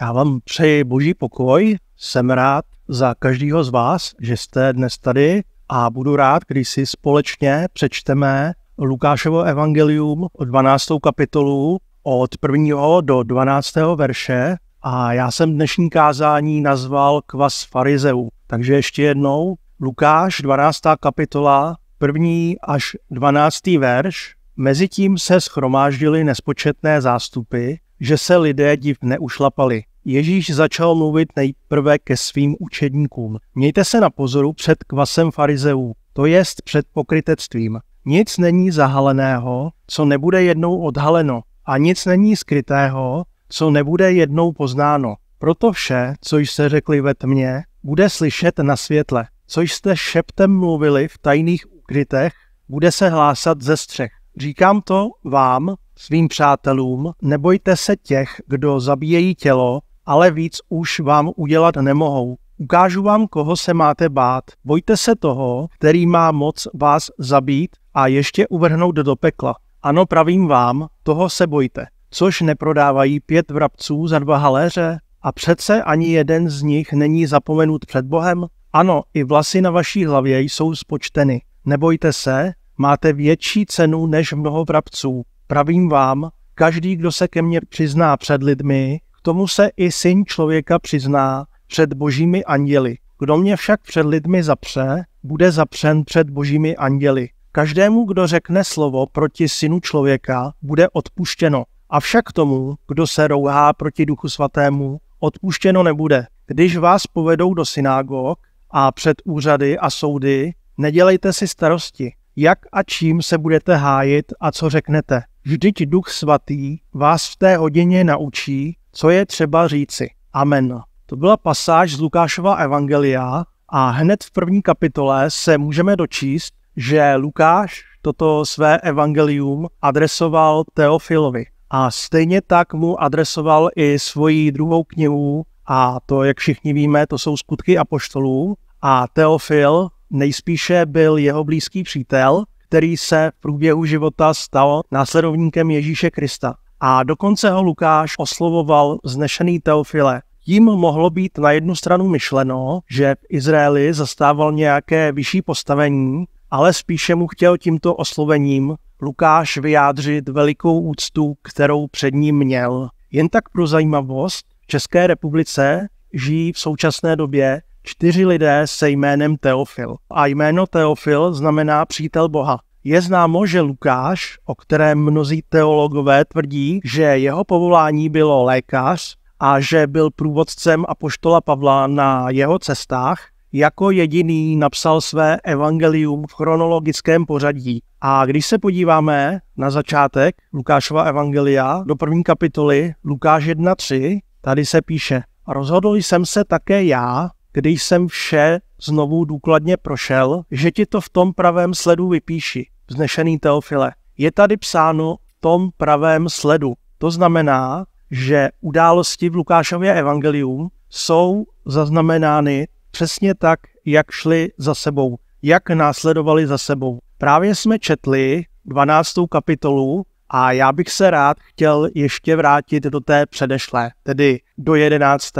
Já vám přeji boží pokoj, jsem rád za každého z vás, že jste dnes tady a budu rád, když si společně přečteme Lukášovo evangelium od 12. kapitolu od 1. do 12. verše a já jsem dnešní kázání nazval Kvas farizeu. Takže ještě jednou, Lukáš 12. kapitola 1. až 12. verš. Mezitím se schromáždili nespočetné zástupy, že se lidé div neušlapali. Ježíš začal mluvit nejprve ke svým učedníkům. Mějte se na pozoru před kvasem farizeů, to jest před pokrytectvím. Nic není zahaleného, co nebude jednou odhaleno, a nic není skrytého, co nebude jednou poznáno. Proto vše, co jste řekli ve tmě, bude slyšet na světle. Co jste šeptem mluvili v tajných ukrytech, bude se hlásat ze střech. Říkám to vám, svým přátelům, nebojte se těch, kdo zabíjejí tělo, ale víc už vám udělat nemohou. Ukážu vám, koho se máte bát. Bojte se toho, který má moc vás zabít a ještě uvrhnout do pekla. Ano, pravím vám, toho se bojte. Což neprodávají pět vrabců za dva haléře? A přece ani jeden z nich není zapomenut před Bohem? Ano, i vlasy na vaší hlavě jsou spočteny. Nebojte se, máte větší cenu než mnoho vrabců. Pravím vám, každý, kdo se ke mně přizná před lidmi, k tomu se i syn člověka přizná před božími anděli. Kdo mě však před lidmi zapře, bude zapřen před božími anděli. Každému, kdo řekne slovo proti synu člověka, bude odpuštěno. Avšak tomu, kdo se rouhá proti duchu svatému, odpuštěno nebude. Když vás povedou do synagog a před úřady a soudy, nedělejte si starosti, jak a čím se budete hájit a co řeknete. Vždyť Duch Svatý vás v té hodině naučí, co je třeba říci. Amen. To byla pasáž z Lukášova Evangelia a hned v první kapitole se můžeme dočíst, že Lukáš toto své evangelium adresoval Teofilovi. A stejně tak mu adresoval i svoji druhou knihu, a to, jak všichni víme, to jsou skutky apoštolů. A Teofil Nejspíše byl jeho blízký přítel, který se v průběhu života stal následovníkem Ježíše Krista. A dokonce ho Lukáš oslovoval znešený Teofile. Tím mohlo být na jednu stranu myšleno, že v Izraeli zastával nějaké vyšší postavení, ale spíše mu chtěl tímto oslovením Lukáš vyjádřit velikou úctu, kterou před ním měl. Jen tak pro zajímavost, v České republice žijí v současné době čtyři lidé se jménem Teofil. A jméno Teofil znamená přítel Boha. Je známo, že Lukáš, o kterém mnozí teologové tvrdí, že jeho povolání bylo lékař a že byl průvodcem apoštola Pavla na jeho cestách, jako jediný napsal své evangelium v chronologickém pořadí. A když se podíváme na začátek Lukášova evangelia do první kapitoly Lukáš 1.3, tady se píše Rozhodl jsem se také já, kdy jsem vše znovu důkladně prošel, že ti to v tom pravém sledu vypíši, vznešený Teofile. Je tady psáno v tom pravém sledu. To znamená, že události v Lukášově evangeliu jsou zaznamenány přesně tak, jak šly za sebou, jak následovali za sebou. Právě jsme četli 12. kapitolu a já bych se rád chtěl ještě vrátit do té předešlé, tedy do 11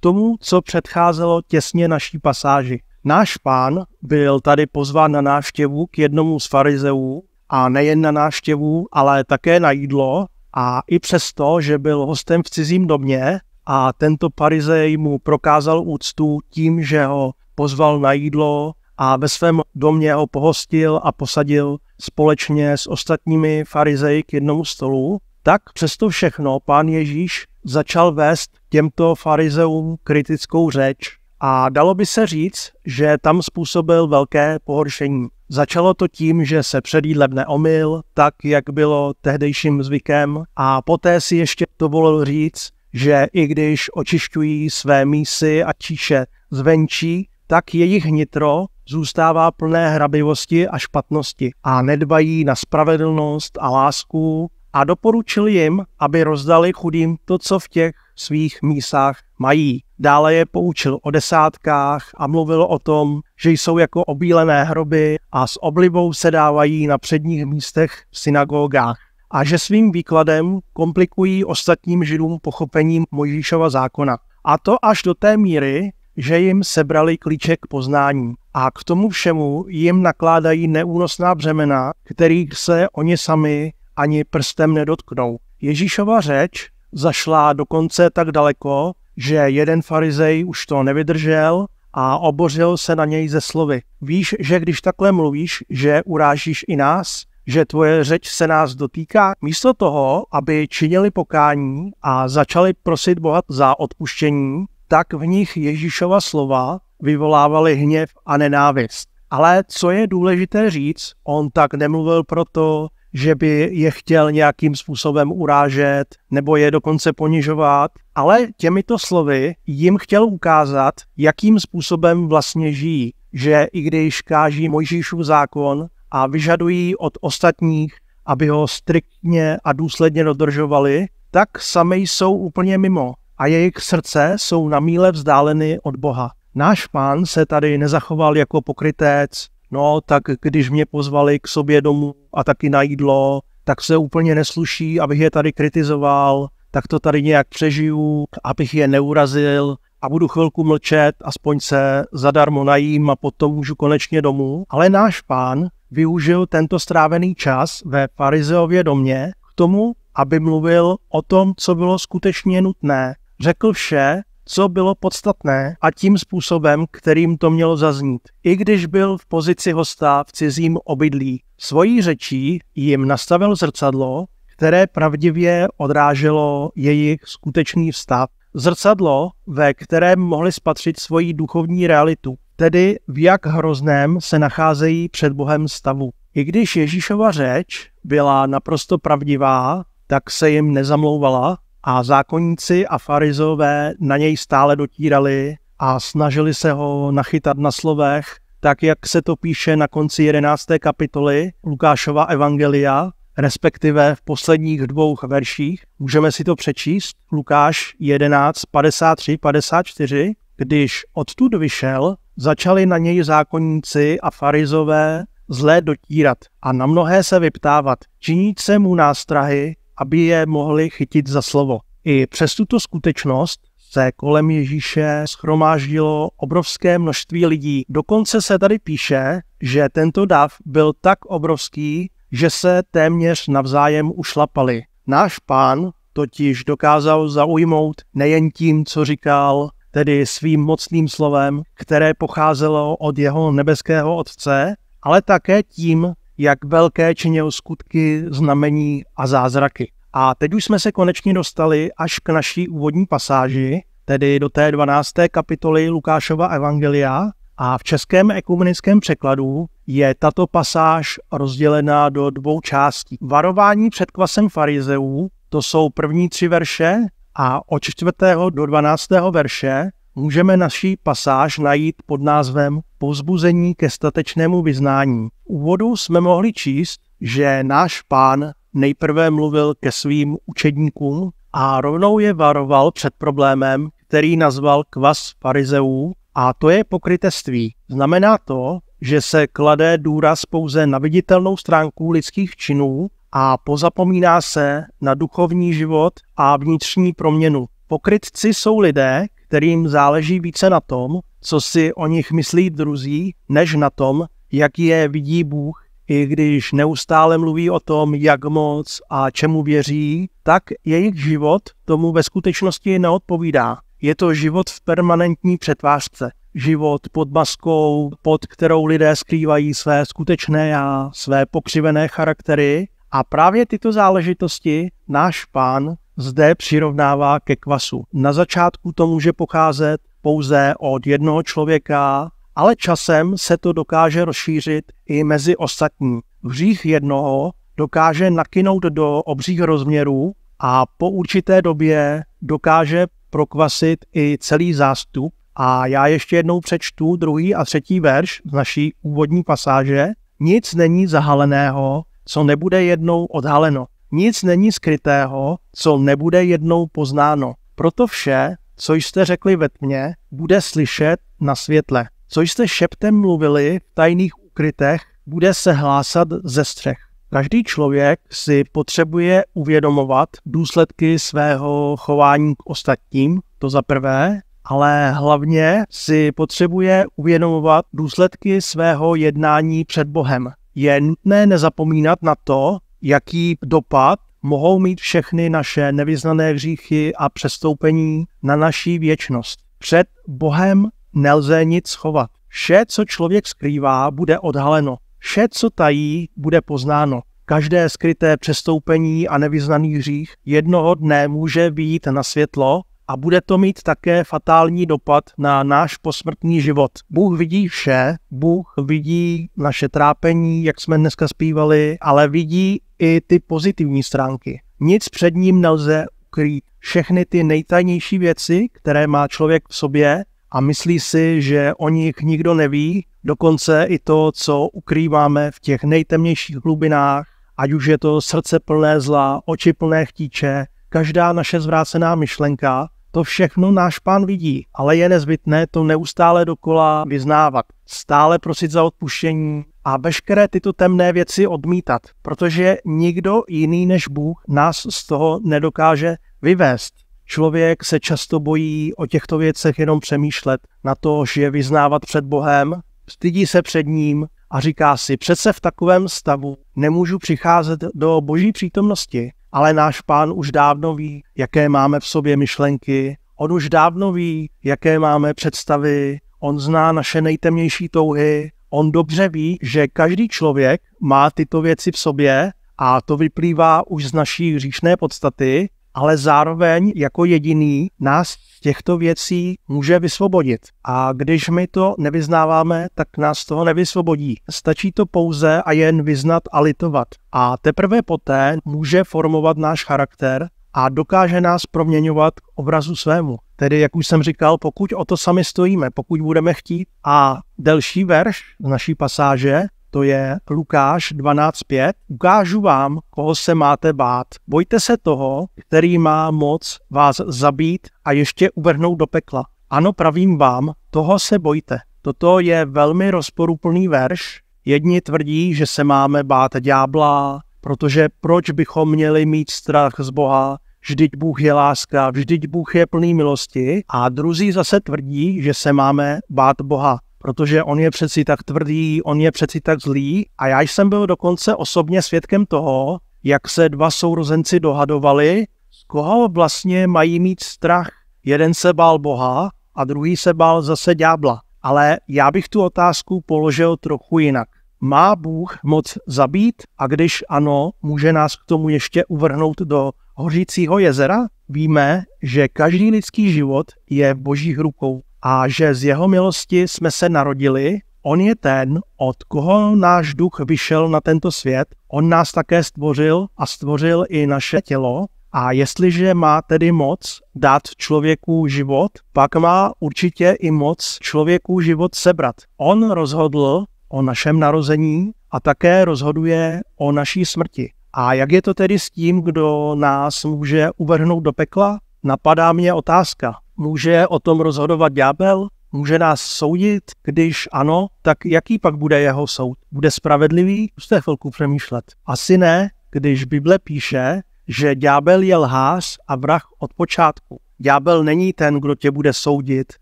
tomu, co předcházelo těsně naší pasáži. Náš pán byl tady pozván na návštěvu k jednomu z farizeů a nejen na návštěvu, ale také na jídlo a i přesto, že byl hostem v cizím domě a tento farizej mu prokázal úctu tím, že ho pozval na jídlo a ve svém domě ho pohostil a posadil společně s ostatními farizeji k jednomu stolu, tak přesto všechno pán Ježíš začal vést těmto farizeům kritickou řeč a dalo by se říct, že tam způsobil velké pohoršení. Začalo to tím, že se před jídlem neomyl, tak jak bylo tehdejším zvykem a poté si ještě to dovolil říct, že i když očišťují své mísy a číše zvenčí, tak jejich nitro zůstává plné hrabivosti a špatnosti a nedbají na spravedlnost a lásku a doporučil jim, aby rozdali chudým to, co v těch svých mísách mají. Dále je poučil o desátkách a mluvil o tom, že jsou jako obílené hroby a s oblibou se dávají na předních místech v synagogách a že svým výkladem komplikují ostatním židům pochopení Mojžíšova zákona. A to až do té míry, že jim sebrali klíček poznání. A k tomu všemu jim nakládají neúnosná břemena, kterých se oni sami ani prstem nedotknou. Ježíšova řeč zašla dokonce tak daleko, že jeden farizej už to nevydržel a obořil se na něj ze slovy. Víš, že když takhle mluvíš, že urážíš i nás? Že tvoje řeč se nás dotýká? Místo toho, aby činili pokání a začali prosit Boha za odpuštění, tak v nich Ježíšova slova vyvolávaly hněv a nenávist. Ale co je důležité říct, on tak nemluvil proto, že by je chtěl nějakým způsobem urážet nebo je dokonce ponižovat, ale těmito slovy jim chtěl ukázat, jakým způsobem vlastně žijí, že i když káží Mojžíšův zákon a vyžadují od ostatních, aby ho striktně a důsledně dodržovali, tak sami jsou úplně mimo a jejich srdce jsou na míle vzdáleny od Boha. Náš pán se tady nezachoval jako pokrytec, no tak když mě pozvali k sobě domů a taky na jídlo, tak se úplně nesluší, abych je tady kritizoval, tak to tady nějak přežiju, abych je neurazil a budu chvilku mlčet, aspoň se zadarmo najím a potom můžu konečně domů. Ale náš pán využil tento strávený čas ve farizeově domě k tomu, aby mluvil o tom, co bylo skutečně nutné. Řekl vše, co bylo podstatné a tím způsobem, kterým to mělo zaznít, i když byl v pozici hosta v cizím obydlí. Svojí řečí jim nastavil zrcadlo, které pravdivě odráželo jejich skutečný vztah. Zrcadlo, ve kterém mohli spatřit svoji duchovní realitu, tedy v jak hrozném se nacházejí před Bohem stavu. I když Ježíšova řeč byla naprosto pravdivá, tak se jim nezamlouvala a zákonníci a farizové na něj stále dotírali a snažili se ho nachytat na slovech, tak jak se to píše na konci 11. kapitoly Lukášova Evangelia, respektive v posledních dvou verších. Můžeme si to přečíst. Lukáš 11, 53, 54. Když odtud vyšel, začali na něj zákonníci a farizové zlé dotírat a na mnohé se vyptávat, činíce mu nástrahy, aby je mohli chytit za slovo. I přes tuto skutečnost se kolem Ježíše schromáždilo obrovské množství lidí. Dokonce se tady píše, že tento dav byl tak obrovský, že se téměř navzájem ušlapali. Náš pán totiž dokázal zaujmout nejen tím, co říkal, tedy svým mocným slovem, které pocházelo od jeho nebeského otce, ale také tím, jak velké činil skutky, znamení a zázraky. A teď už jsme se konečně dostali až k naší úvodní pasáži, tedy do té 12. kapitoly Lukášova Evangelia. A v českém ekumenickém překladu je tato pasáž rozdělená do dvou částí. Varování před kvasem farizeů, to jsou první tři verše, a od 4. do 12. verše můžeme naší pasáž najít pod názvem pozbuzení ke statečnému vyznání. V úvodu jsme mohli číst, že náš pán nejprve mluvil ke svým učedníkům a rovnou je varoval před problémem, který nazval kvas farizeů, a to je pokrytectví. Znamená to, že se klade důraz pouze na viditelnou stránku lidských činů a pozapomíná se na duchovní život a vnitřní proměnu. Pokrytci jsou lidé, kterým záleží více na tom, co si o nich myslí druzí, než na tom, jak je vidí Bůh, i když neustále mluví o tom, jak moc a čemu věří, tak jejich život tomu ve skutečnosti neodpovídá. Je to život v permanentní přetvářce. Život pod maskou, pod kterou lidé skrývají své skutečné a své pokřivené charaktery. A právě tyto záležitosti náš pán zde přirovnává ke kvasu. Na začátku to může pocházet pouze od jednoho člověka, ale časem se to dokáže rozšířit i mezi ostatní. Hřích jednoho dokáže nakynout do obřích rozměrů a po určité době dokáže prokvasit i celý zástup. A já ještě jednou přečtu druhý a třetí verš z naší úvodní pasáže. Nic není zahaleného, co nebude jednou odhaleno. Nic není skrytého, co nebude jednou poznáno. Proto vše, co jste řekli ve tmě, bude slyšet na světle. Co jste šeptem mluvili v tajných ukrytech, bude se hlásat ze střech. Každý člověk si potřebuje uvědomovat důsledky svého chování k ostatním, to za prvé, ale hlavně si potřebuje uvědomovat důsledky svého jednání před Bohem. Je nutné nezapomínat na to, jaký dopad mohou mít všechny naše nevyznané hříchy a přestoupení na naší věčnost. Před Bohem nelze nic schovat. Vše, co člověk skrývá, bude odhaleno. Vše, co tají, bude poznáno. Každé skryté přestoupení a nevyznaný hřích jednoho dne může být na světlo a bude to mít také fatální dopad na náš posmrtný život. Bůh vidí vše, Bůh vidí naše trápení, jak jsme dneska zpívali, ale vidí i ty pozitivní stránky. Nic před ním nelze ukrýt. Všechny ty nejtajnější věci, které má člověk v sobě a myslí si, že o nich nikdo neví, dokonce i to, co ukrýváme v těch nejtemnějších hlubinách, ať už je to srdce plné zla, oči plné chtíče, každá naše zvrácená myšlenka, to všechno náš pán vidí, ale je nezbytné to neustále dokola vyznávat, stále prosit za odpuštění, a veškeré tyto temné věci odmítat, protože nikdo jiný než Bůh nás z toho nedokáže vyvést. Člověk se často bojí o těchto věcech jenom přemýšlet, na to, že je vyznávat před Bohem, stydí se před ním a říká si, přece v takovém stavu nemůžu přicházet do boží přítomnosti, ale náš pán už dávno ví, jaké máme v sobě myšlenky, on už dávno ví, jaké máme představy, on zná naše nejtemnější touhy on dobře ví, že každý člověk má tyto věci v sobě a to vyplývá už z naší hříšné podstaty, ale zároveň jako jediný nás těchto věcí může vysvobodit. A když my to nevyznáváme, tak nás toho nevysvobodí. Stačí to pouze a jen vyznat a litovat. A teprve poté může formovat náš charakter a dokáže nás proměňovat k obrazu svému. Tedy, jak už jsem říkal, pokud o to sami stojíme, pokud budeme chtít. A delší verš z naší pasáže, to je Lukáš 12.5. Ukážu vám, koho se máte bát. Bojte se toho, který má moc vás zabít a ještě uvrhnout do pekla. Ano, pravím vám, toho se bojte. Toto je velmi rozporuplný verš. Jedni tvrdí, že se máme bát ďábla, protože proč bychom měli mít strach z Boha, vždyť Bůh je láska, vždyť Bůh je plný milosti a druzí zase tvrdí, že se máme bát Boha, protože on je přeci tak tvrdý, on je přeci tak zlý a já jsem byl dokonce osobně svědkem toho, jak se dva sourozenci dohadovali, z koho vlastně mají mít strach. Jeden se bál Boha a druhý se bál zase ďábla. Ale já bych tu otázku položil trochu jinak. Má Bůh moc zabít? A když ano, může nás k tomu ještě uvrhnout do hořícího jezera víme, že každý lidský život je v božích rukou a že z jeho milosti jsme se narodili. On je ten, od koho náš duch vyšel na tento svět. On nás také stvořil a stvořil i naše tělo. A jestliže má tedy moc dát člověku život, pak má určitě i moc člověku život sebrat. On rozhodl o našem narození a také rozhoduje o naší smrti. A jak je to tedy s tím, kdo nás může uvrhnout do pekla? Napadá mě otázka. Může o tom rozhodovat ďábel? Může nás soudit? Když ano, tak jaký pak bude jeho soud? Bude spravedlivý? Zkuste chvilku přemýšlet. Asi ne, když Bible píše, že ďábel je lhář a vrah od počátku. Ďábel není ten, kdo tě bude soudit.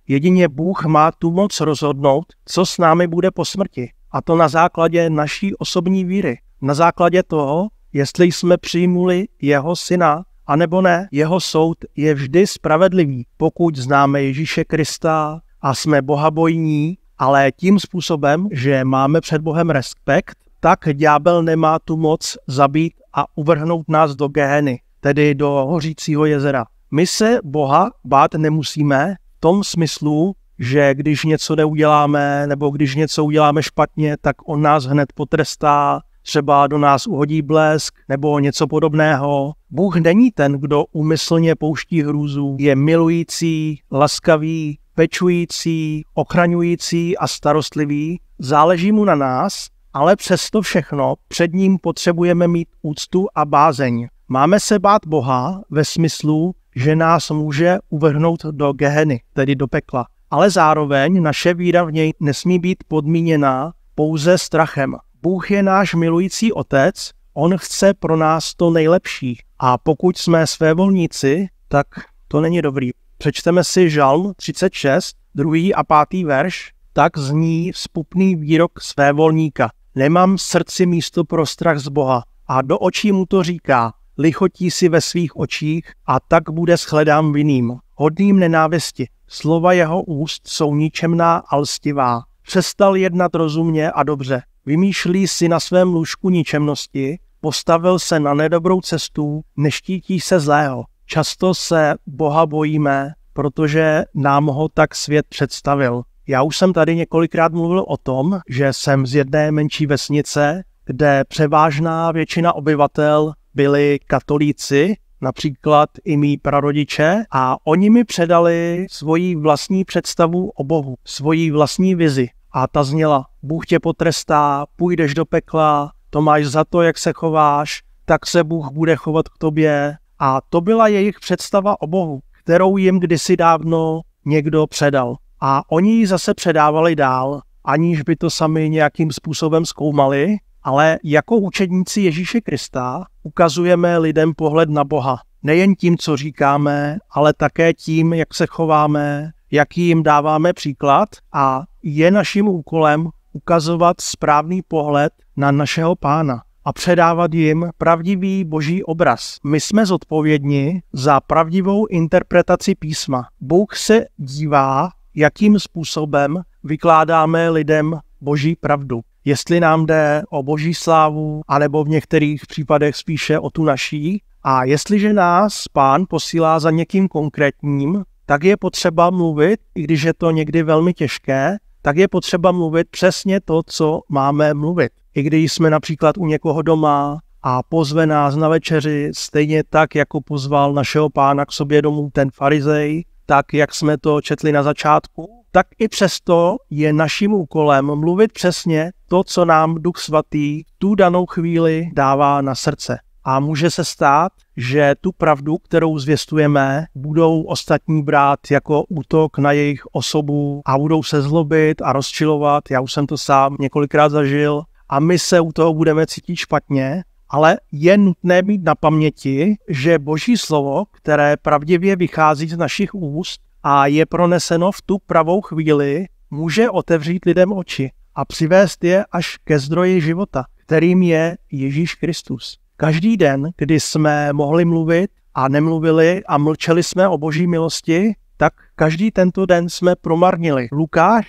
Jedině Bůh má tu moc rozhodnout, co s námi bude po smrti. A to na základě naší osobní víry. Na základě toho, jestli jsme přijmuli jeho syna, anebo ne. Jeho soud je vždy spravedlivý, pokud známe Ježíše Krista a jsme bohabojní, ale tím způsobem, že máme před Bohem respekt, tak ďábel nemá tu moc zabít a uvrhnout nás do Geheny, tedy do hořícího jezera. My se Boha bát nemusíme v tom smyslu, že když něco neuděláme nebo když něco uděláme špatně, tak on nás hned potrestá třeba do nás uhodí blesk nebo něco podobného. Bůh není ten, kdo úmyslně pouští hrůzu, je milující, laskavý, pečující, ochraňující a starostlivý. Záleží mu na nás, ale přesto všechno před ním potřebujeme mít úctu a bázeň. Máme se bát Boha ve smyslu, že nás může uvrhnout do geheny, tedy do pekla. Ale zároveň naše víra v něj nesmí být podmíněná pouze strachem. Bůh je náš milující otec, on chce pro nás to nejlepší. A pokud jsme své volníci, tak to není dobrý. Přečteme si Žalm 36, druhý a pátý verš, tak zní spupný výrok své volníka. Nemám srdci místo pro strach z Boha. A do očí mu to říká, lichotí si ve svých očích a tak bude shledám vinným, hodným nenávisti. Slova jeho úst jsou ničemná a lstivá. Přestal jednat rozumně a dobře. Vymýšlí si na svém lůžku ničemnosti, postavil se na nedobrou cestu, neštítí se zlého. Často se Boha bojíme, protože nám ho tak svět představil. Já už jsem tady několikrát mluvil o tom, že jsem z jedné menší vesnice, kde převážná většina obyvatel byli katolíci, například i mý prarodiče, a oni mi předali svoji vlastní představu o Bohu, svoji vlastní vizi a ta zněla, Bůh tě potrestá, půjdeš do pekla, to máš za to, jak se chováš, tak se Bůh bude chovat k tobě. A to byla jejich představa o Bohu, kterou jim kdysi dávno někdo předal. A oni ji zase předávali dál, aniž by to sami nějakým způsobem zkoumali, ale jako učedníci Ježíše Krista ukazujeme lidem pohled na Boha. Nejen tím, co říkáme, ale také tím, jak se chováme, jaký jim dáváme příklad a je naším úkolem ukazovat správný pohled na našeho pána a předávat jim pravdivý boží obraz. My jsme zodpovědni za pravdivou interpretaci písma. Bůh se dívá, jakým způsobem vykládáme lidem boží pravdu. Jestli nám jde o boží slávu, anebo v některých případech spíše o tu naší. A jestliže nás pán posílá za někým konkrétním, tak je potřeba mluvit, i když je to někdy velmi těžké, tak je potřeba mluvit přesně to, co máme mluvit. I když jsme například u někoho doma a pozve nás na večeři, stejně tak, jako pozval našeho pána k sobě domů ten farizej, tak, jak jsme to četli na začátku, tak i přesto je naším úkolem mluvit přesně to, co nám Duch Svatý tu danou chvíli dává na srdce. A může se stát, že tu pravdu, kterou zvěstujeme, budou ostatní brát jako útok na jejich osobu a budou se zlobit a rozčilovat. Já už jsem to sám několikrát zažil a my se u toho budeme cítit špatně, ale je nutné mít na paměti, že Boží slovo, které pravdivě vychází z našich úst a je proneseno v tu pravou chvíli, může otevřít lidem oči a přivést je až ke zdroji života, kterým je Ježíš Kristus. Každý den, kdy jsme mohli mluvit a nemluvili a mlčeli jsme o boží milosti, tak každý tento den jsme promarnili. Lukáš,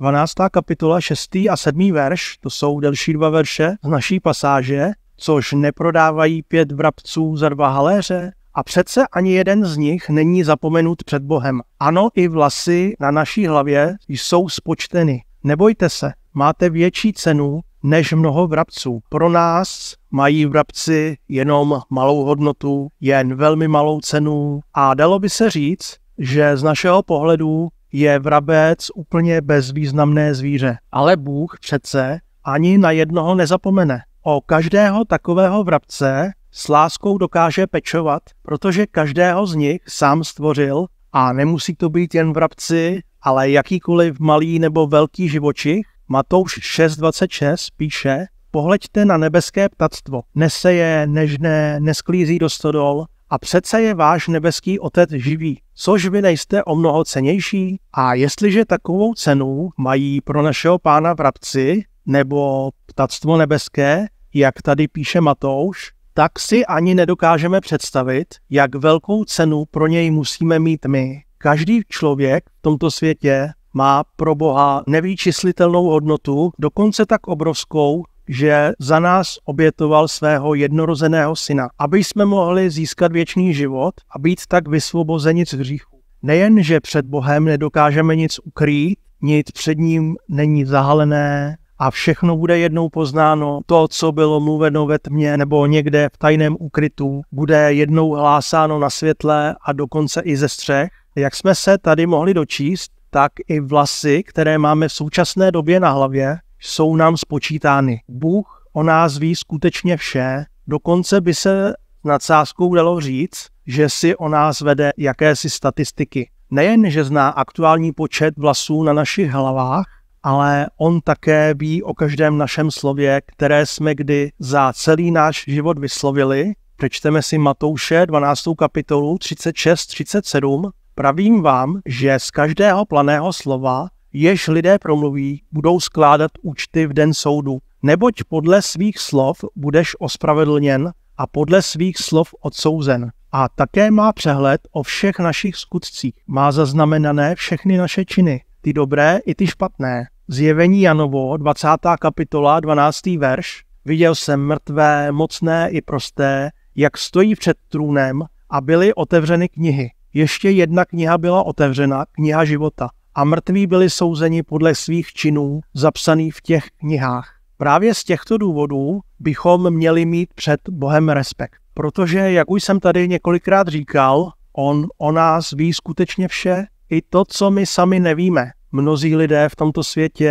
12. kapitola, 6. a 7. verš, to jsou delší dva verše z naší pasáže, což neprodávají pět vrabců za dva haléře, a přece ani jeden z nich není zapomenut před Bohem. Ano, i vlasy na naší hlavě jsou spočteny. Nebojte se, máte větší cenu než mnoho vrabců. Pro nás mají vrabci jenom malou hodnotu, jen velmi malou cenu a dalo by se říct, že z našeho pohledu je vrabec úplně bezvýznamné zvíře. Ale Bůh přece ani na jednoho nezapomene. O každého takového vrabce s láskou dokáže pečovat, protože každého z nich sám stvořil a nemusí to být jen vrabci, ale jakýkoliv malý nebo velký živočich, Matouš 6.26 píše, pohleďte na nebeské ptactvo, nese je nežné, nesklízí do stodol a přece je váš nebeský otec živý, což vy nejste o mnoho cenější a jestliže takovou cenu mají pro našeho pána vrabci nebo ptactvo nebeské, jak tady píše Matouš, tak si ani nedokážeme představit, jak velkou cenu pro něj musíme mít my. Každý člověk v tomto světě má pro Boha nevýčislitelnou hodnotu, dokonce tak obrovskou, že za nás obětoval svého jednorozeného syna, aby jsme mohli získat věčný život a být tak vysvobozeni z hříchu. Nejen, že před Bohem nedokážeme nic ukrýt, nic před ním není zahalené a všechno bude jednou poznáno. To, co bylo mluveno ve tmě nebo někde v tajném ukrytu, bude jednou hlásáno na světle a dokonce i ze střech. Jak jsme se tady mohli dočíst, tak i vlasy, které máme v současné době na hlavě, jsou nám spočítány. Bůh o nás ví skutečně vše, dokonce by se nad sázkou dalo říct, že si o nás vede jakési statistiky. Nejen, že zná aktuální počet vlasů na našich hlavách, ale on také ví o každém našem slově, které jsme kdy za celý náš život vyslovili. Přečteme si Matouše 12. kapitolu 36-37 Pravím vám, že z každého planého slova, jež lidé promluví, budou skládat účty v den soudu, neboť podle svých slov budeš ospravedlněn a podle svých slov odsouzen. A také má přehled o všech našich skutcích, má zaznamenané všechny naše činy, ty dobré i ty špatné. Zjevení Janovo, 20. kapitola, 12. verš. Viděl jsem mrtvé, mocné i prosté, jak stojí před trůnem a byly otevřeny knihy ještě jedna kniha byla otevřena, kniha života, a mrtví byli souzeni podle svých činů zapsaných v těch knihách. Právě z těchto důvodů bychom měli mít před Bohem respekt. Protože, jak už jsem tady několikrát říkal, on o nás ví skutečně vše, i to, co my sami nevíme. Mnozí lidé v tomto světě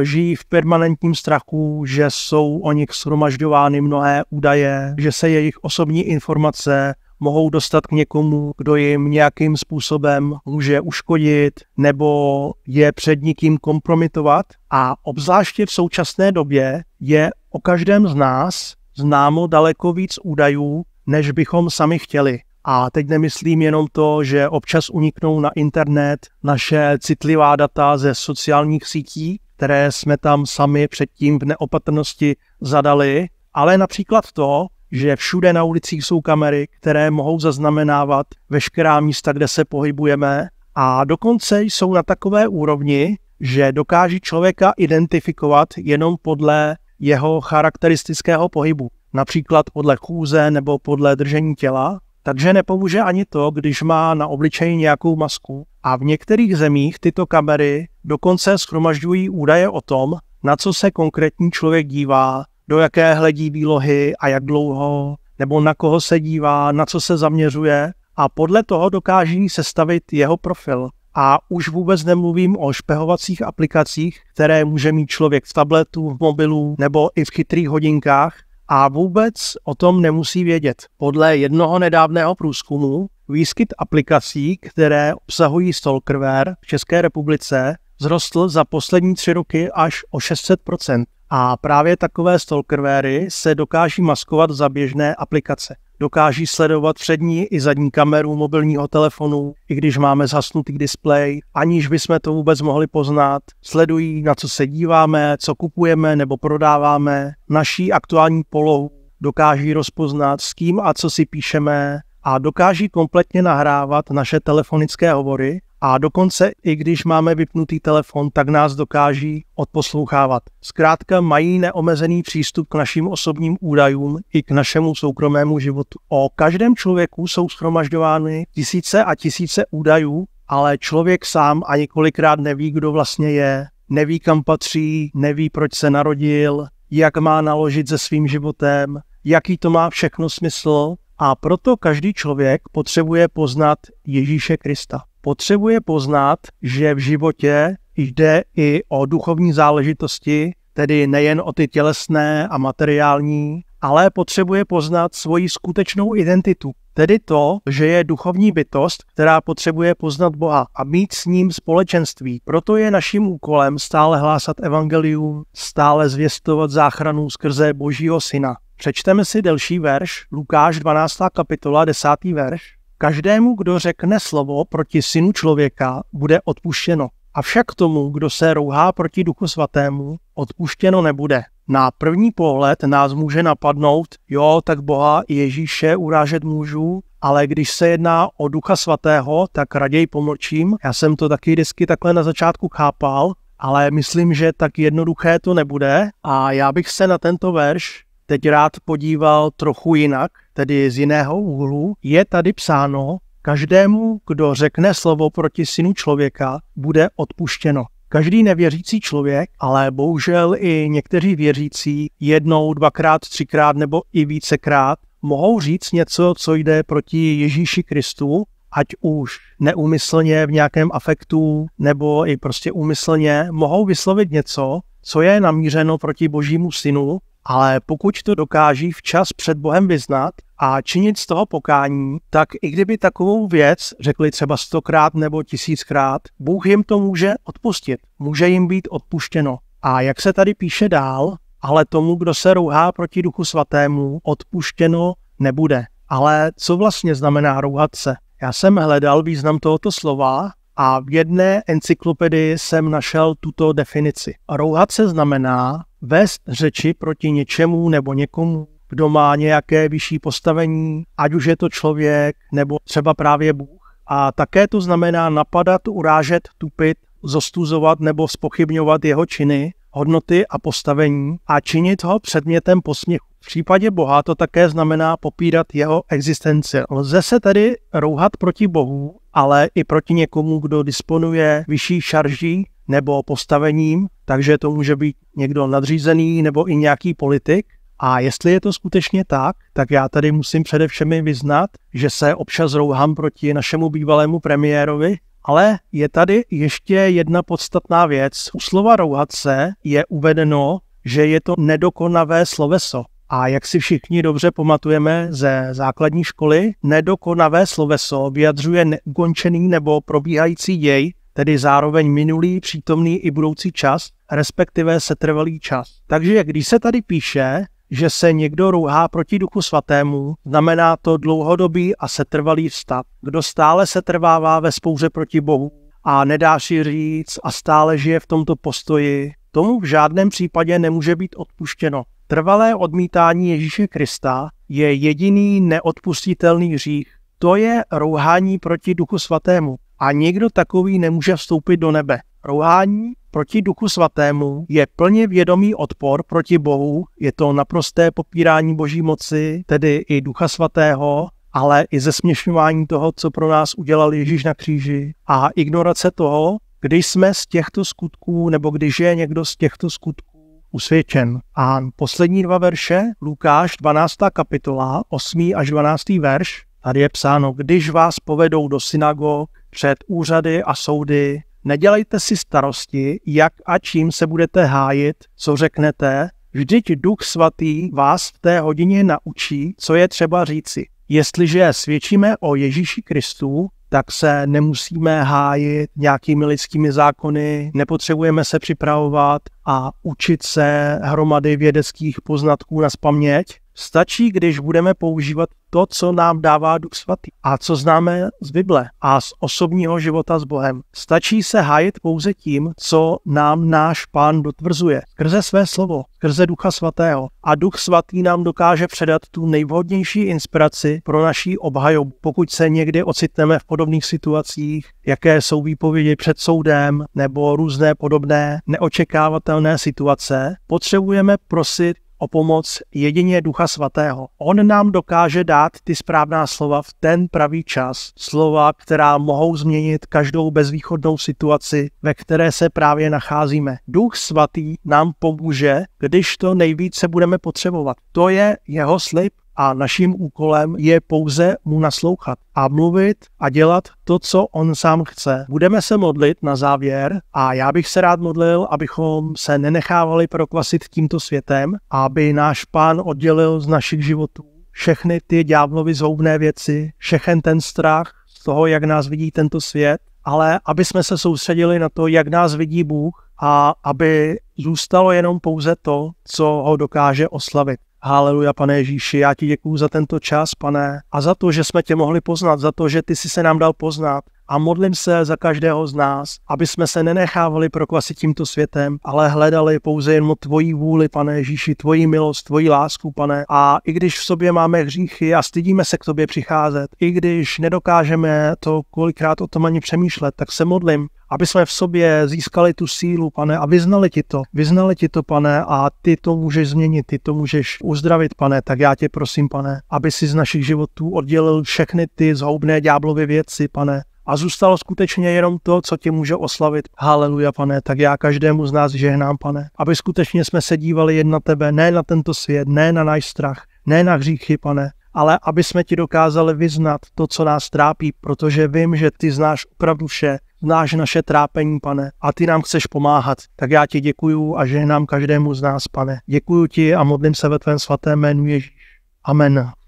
eh, žijí v permanentním strachu, že jsou o nich shromažďovány mnohé údaje, že se jejich osobní informace mohou dostat k někomu, kdo jim nějakým způsobem může uškodit nebo je před nikým kompromitovat. A obzvláště v současné době je o každém z nás známo daleko víc údajů, než bychom sami chtěli. A teď nemyslím jenom to, že občas uniknou na internet naše citlivá data ze sociálních sítí, které jsme tam sami předtím v neopatrnosti zadali, ale například to, že všude na ulicích jsou kamery, které mohou zaznamenávat veškerá místa, kde se pohybujeme a dokonce jsou na takové úrovni, že dokáží člověka identifikovat jenom podle jeho charakteristického pohybu, například podle chůze nebo podle držení těla, takže nepomůže ani to, když má na obličeji nějakou masku. A v některých zemích tyto kamery dokonce schromažďují údaje o tom, na co se konkrétní člověk dívá, do jaké hledí výlohy a jak dlouho, nebo na koho se dívá, na co se zaměřuje a podle toho dokáží sestavit jeho profil. A už vůbec nemluvím o špehovacích aplikacích, které může mít člověk v tabletu, v mobilu nebo i v chytrých hodinkách a vůbec o tom nemusí vědět. Podle jednoho nedávného průzkumu výskyt aplikací, které obsahují stalkerware v České republice, vzrostl za poslední tři roky až o 600%. A právě takové stalkerwary se dokáží maskovat za běžné aplikace. Dokáží sledovat přední i zadní kameru mobilního telefonu, i když máme zhasnutý displej, aniž bychom to vůbec mohli poznat. Sledují, na co se díváme, co kupujeme nebo prodáváme, naší aktuální polohu, dokáží rozpoznat, s kým a co si píšeme a dokáží kompletně nahrávat naše telefonické hovory a dokonce i když máme vypnutý telefon, tak nás dokáží odposlouchávat. Zkrátka mají neomezený přístup k našim osobním údajům i k našemu soukromému životu. O každém člověku jsou schromažďovány tisíce a tisíce údajů, ale člověk sám ani kolikrát neví, kdo vlastně je, neví, kam patří, neví, proč se narodil, jak má naložit se svým životem, jaký to má všechno smysl a proto každý člověk potřebuje poznat Ježíše Krista potřebuje poznat, že v životě jde i o duchovní záležitosti, tedy nejen o ty tělesné a materiální, ale potřebuje poznat svoji skutečnou identitu, tedy to, že je duchovní bytost, která potřebuje poznat Boha a mít s ním společenství. Proto je naším úkolem stále hlásat evangelium, stále zvěstovat záchranu skrze Božího Syna. Přečteme si delší verš, Lukáš 12. kapitola 10. verš. Každému, kdo řekne slovo proti synu člověka, bude odpuštěno. Avšak tomu, kdo se rouhá proti duchu svatému, odpuštěno nebude. Na první pohled nás může napadnout, jo, tak Boha i Ježíše urážet můžu, ale když se jedná o ducha svatého, tak raději pomlčím. Já jsem to taky vždycky takhle na začátku chápal, ale myslím, že tak jednoduché to nebude a já bych se na tento verš teď rád podíval trochu jinak, tedy z jiného úhlu, je tady psáno, každému, kdo řekne slovo proti synu člověka, bude odpuštěno. Každý nevěřící člověk, ale bohužel i někteří věřící jednou, dvakrát, třikrát nebo i vícekrát mohou říct něco, co jde proti Ježíši Kristu, ať už neúmyslně v nějakém afektu nebo i prostě úmyslně, mohou vyslovit něco, co je namířeno proti Božímu synu ale pokud to dokáží včas před Bohem vyznat a činit z toho pokání, tak i kdyby takovou věc řekli třeba stokrát nebo tisíckrát, Bůh jim to může odpustit, může jim být odpuštěno. A jak se tady píše dál, ale tomu, kdo se rouhá proti duchu svatému, odpuštěno nebude. Ale co vlastně znamená rouhat se? Já jsem hledal význam tohoto slova a v jedné encyklopedii jsem našel tuto definici. Rouhat se znamená vést řeči proti něčemu nebo někomu, kdo má nějaké vyšší postavení, ať už je to člověk nebo třeba právě Bůh. A také to znamená napadat, urážet, tupit, zostuzovat nebo spochybňovat jeho činy, hodnoty a postavení a činit ho předmětem posměchu. V případě Boha to také znamená popírat jeho existenci. Lze se tedy rouhat proti Bohu, ale i proti někomu, kdo disponuje vyšší šarží nebo postavením, takže to může být někdo nadřízený nebo i nějaký politik. A jestli je to skutečně tak, tak já tady musím především vyznat, že se občas rouhám proti našemu bývalému premiérovi, ale je tady ještě jedna podstatná věc. U slova rouhat se je uvedeno, že je to nedokonavé sloveso. A jak si všichni dobře pamatujeme ze základní školy, nedokonavé sloveso vyjadřuje neukončený nebo probíhající děj, tedy zároveň minulý, přítomný i budoucí čas, respektive setrvalý čas. Takže když se tady píše, že se někdo rouhá proti duchu svatému, znamená to dlouhodobý a setrvalý vztah. Kdo stále setrvává ve spouře proti Bohu a nedá si říct a stále žije v tomto postoji, tomu v žádném případě nemůže být odpuštěno. Trvalé odmítání Ježíše Krista je jediný neodpustitelný hřích. To je rouhání proti duchu svatému a někdo takový nemůže vstoupit do nebe. Rouhání proti duchu svatému je plně vědomý odpor proti Bohu, je to naprosté popírání boží moci, tedy i ducha svatého, ale i zesměšňování toho, co pro nás udělal Ježíš na kříži a ignorace toho, když jsme z těchto skutků nebo když je někdo z těchto skutků usvědčen. A poslední dva verše, Lukáš 12. kapitola, 8. až 12. verš, Tady je psáno, když vás povedou do synagog, před úřady a soudy, nedělejte si starosti, jak a čím se budete hájit, co řeknete, vždyť Duch Svatý vás v té hodině naučí, co je třeba říci. Jestliže svědčíme o Ježíši Kristu, tak se nemusíme hájit nějakými lidskými zákony, nepotřebujeme se připravovat a učit se hromady vědeckých poznatků na spaměť, Stačí, když budeme používat to, co nám dává Duch Svatý a co známe z Bible a z osobního života s Bohem. Stačí se hájit pouze tím, co nám náš Pán dotvrzuje, skrze své slovo, skrze Ducha Svatého. A Duch Svatý nám dokáže předat tu nejvhodnější inspiraci pro naší obhajobu. Pokud se někdy ocitneme v podobných situacích, jaké jsou výpovědi před soudem nebo různé podobné neočekávatelné situace, potřebujeme prosit o pomoc jedině Ducha Svatého. On nám dokáže dát ty správná slova v ten pravý čas, slova, která mohou změnit každou bezvýchodnou situaci, ve které se právě nacházíme. Duch Svatý nám pomůže, když to nejvíce budeme potřebovat. To je jeho slib a naším úkolem je pouze mu naslouchat a mluvit a dělat to, co on sám chce. Budeme se modlit na závěr a já bych se rád modlil, abychom se nenechávali prokvasit tímto světem, aby náš pán oddělil z našich životů všechny ty ďáblovy zhoubné věci, všechen ten strach z toho, jak nás vidí tento svět, ale aby jsme se soustředili na to, jak nás vidí Bůh a aby zůstalo jenom pouze to, co ho dokáže oslavit. Haleluja, pane Ježíši, já ti děkuju za tento čas, pane, a za to, že jsme tě mohli poznat, za to, že ty jsi se nám dal poznat, a modlím se za každého z nás, aby jsme se nenechávali prokvasit tímto světem, ale hledali pouze jenom tvoji vůli, pane Ježíši, tvoji milost, tvoji lásku, pane. A i když v sobě máme hříchy a stydíme se k tobě přicházet, i když nedokážeme to kolikrát o tom ani přemýšlet, tak se modlím, aby jsme v sobě získali tu sílu, pane, a vyznali ti to. Vyznali ti to, pane, a ty to můžeš změnit, ty to můžeš uzdravit, pane. Tak já tě prosím, pane, aby si z našich životů oddělil všechny ty zhoubné ďáblovy věci, pane, a zůstalo skutečně jenom to, co tě může oslavit. Haleluja, pane, tak já každému z nás žehnám, pane, aby skutečně jsme se dívali jen na tebe, ne na tento svět, ne na náš strach, ne na hříchy, pane, ale aby jsme ti dokázali vyznat to, co nás trápí, protože vím, že ty znáš opravdu vše, znáš naše trápení, pane, a ty nám chceš pomáhat. Tak já ti děkuju a žehnám každému z nás, pane. Děkuju ti a modlím se ve tvém svatém jménu Ježíš. Amen.